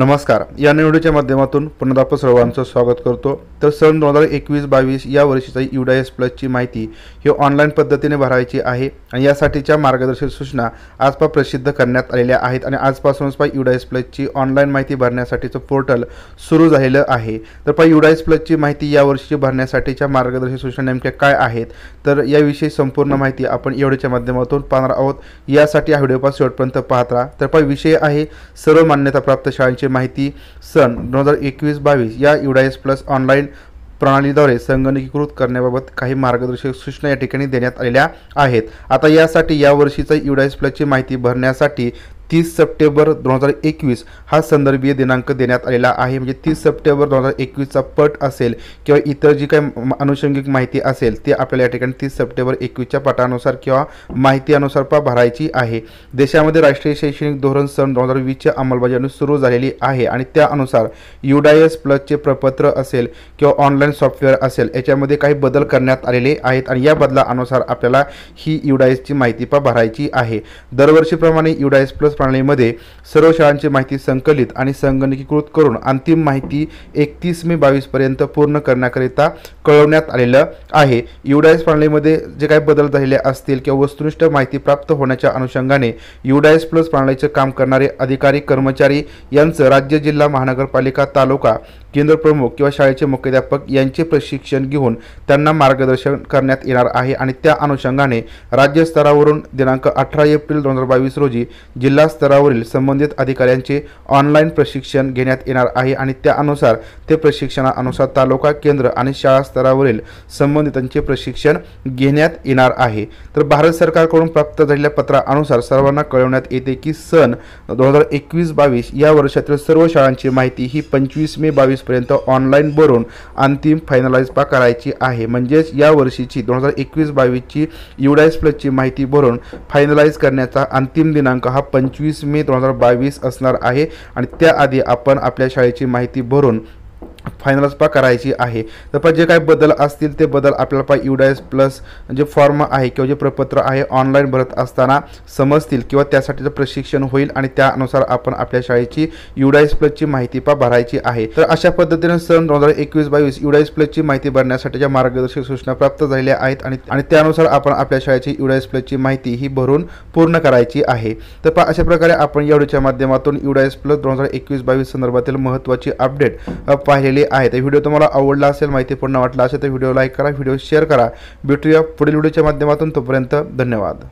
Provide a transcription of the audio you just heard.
नमस्कार या निवडीच्या माध्यमातून पुनदाप सर्वांचं स्वागत करतो तर सन दोन हजार एकवीस बावीस या वर्षीचा युडायस प्लसची माहिती ही ऑनलाईन पद्धतीने भरायची आहे आणि यासाठीच्या मार्गदर्शक सूचना आजपा प्रसिद्ध करण्यात आलेल्या आहेत आणि आजपासूनच पा युडायस प्लसची ऑनलाईन माहिती भरण्यासाठीचं पोर्टल सुरू झालेलं आहे तर पा युडायस प्लसची माहिती या वर्षीची भरण्यासाठीच्या मार्गदर्शक सूचना नेमक्या काय आहेत तर याविषयी संपूर्ण माहिती आपण एवढ्याच्या माध्यमातून पाहणार आहोत यासाठी हा व्हिडिओ पास शेवटपर्यंत पाहत राहा तर पा विषय आहे सर्व मान्यताप्राप्त शाळांची माहिती सन दोन हजार एकवीस बावीस या युडायस प्लस ऑनलाईन प्रणालीद्वारे संगणकीकृत करण्याबाबत काही मार्गदर्शक सूचना या ठिकाणी देण्यात आलेल्या आहेत आता यासाठी यावर्षीचा युडायस प्लसची माहिती भरण्यासाठी तीस सप्टेंबर दोन हजार एकवीस हा संदर्भीय दिनांक देण्यात आलेला आहे म्हणजे तीस सप्टेंबर दोन हजार एकवीसचा पट असेल किंवा इतर जी काही अनुषंगिक माहिती असेल ते आपल्याला या ठिकाणी तीस सप्टेंबर एकवीसच्या पटानुसार किंवा माहितीनुसार पा भरायची आहे देशामध्ये राष्ट्रीय शैक्षणिक धोरण सण दोन हजार वीसच्या अंमलबजावणी सुरू झालेली आहे आणि त्यानुसार युडायस प्लसचे प्रपत्र असेल किंवा ऑनलाईन सॉफ्टवेअर असेल याच्यामध्ये काही बदल करण्यात आलेले आहेत आणि या बदलानुसार आपल्याला ही युडायसची माहिती पा भरायची आहे दरवर्षीप्रमाणे युडायस प्लस प्रणालीमध्ये सर्व शाळांची माहिती संकलित आणि संगणकीकृत करून अंतिम माहिती एकतीस मे बावीसपर्यंत पूर्ण करण्याकरिता कळवण्यात आलेलं आहे युडायस प्रणालीमध्ये जे काही बदल झालेले असतील किंवा वस्तुनिष्ठ माहिती प्राप्त होण्याच्या अनुषंगाने युडायस प्लस प्रणालीचे काम करणारे अधिकारी कर्मचारी यांचं राज्य जिल्हा महानगरपालिका तालुका केंद्र प्रमुख किंवा शाळेचे मुख्याध्यापक यांचे प्रशिक्षण घेऊन त्यांना मार्गदर्शन करण्यात येणार आहे आणि त्या अनुषंगाने राज्यस्तरावरून दिनांक अठरा एप्रिल दोन हजार बावीस रोजी जिल्हा जिल्हा स्तरावरील संबंधित अधिकाऱ्यांचे ऑनलाईन प्रशिक्षण घेण्यात येणार आहे आणि त्यानुसार ते प्रशिक्षणानुसार तालुका केंद्र आणि शाळा स्तरावरील संबंधितांचे प्रशिक्षण घेण्यात येणार आहे तर भारत सरकारकडून प्राप्त झालेल्या पत्रानुसार सर्वांना कळवण्यात येते की सन दोन हजार एकवीस बावीस या वर्षातील सर्व शाळांची माहिती ही पंचवीस मे बावीसपर्यंत ऑनलाईन भरून अंतिम फायनलाइज करायची आहे म्हणजेच या वर्षीची दोन हजार एकवीस बावीसची युडायस प्लसची माहिती भरून फायनलाइज करण्याचा अंतिम दिनांक हा पंचवीस पंचवीस मे दोन हजार बावीस असणार आहे आणि त्याआधी आपण आपल्या शाळेची माहिती भरून फायनलच पा करायची आहे तर पण जे काही बदल असतील ते बदल आपल्याला पा युडायस प्लस जे फॉर्म आहे किंवा जे प्रपत्र आहे ऑनलाईन भरत असताना समजतील किंवा त्यासाठीचं प्रशिक्षण होईल आणि त्यानुसार आपण आपल्या शाळेची युडायस प्लसची माहिती पा भरायची आहे तर अशा पद्धतीने सन दोन हजार एकवीस बावीस युडायस प्लसची माहिती भरण्यासाठी ज्या मार्गदर्शक सूचना प्राप्त झालेल्या आहेत आणि आणि त्यानुसार आपण आपल्या शाळेची युडायस प्लसची माहिती ही भरून पूर्ण करायची आहे तर पा अशा प्रकारे आपण यावेळीच्या माध्यमातून युडायस प्लस दोन हजार एकवीस बावीस संदर्भातील महत्त्वाची अपडेट पाहिलेली आहे तर व्हिडिओ तुम्हाला आवडला असेल माहिती पूर्ण वाटला असेल तर व्हिडिओ लाईक करा व्हिडिओ शेअर करा भेटूया पुढील व्हिडिओच्या माध्यमातून तोपर्यंत धन्यवाद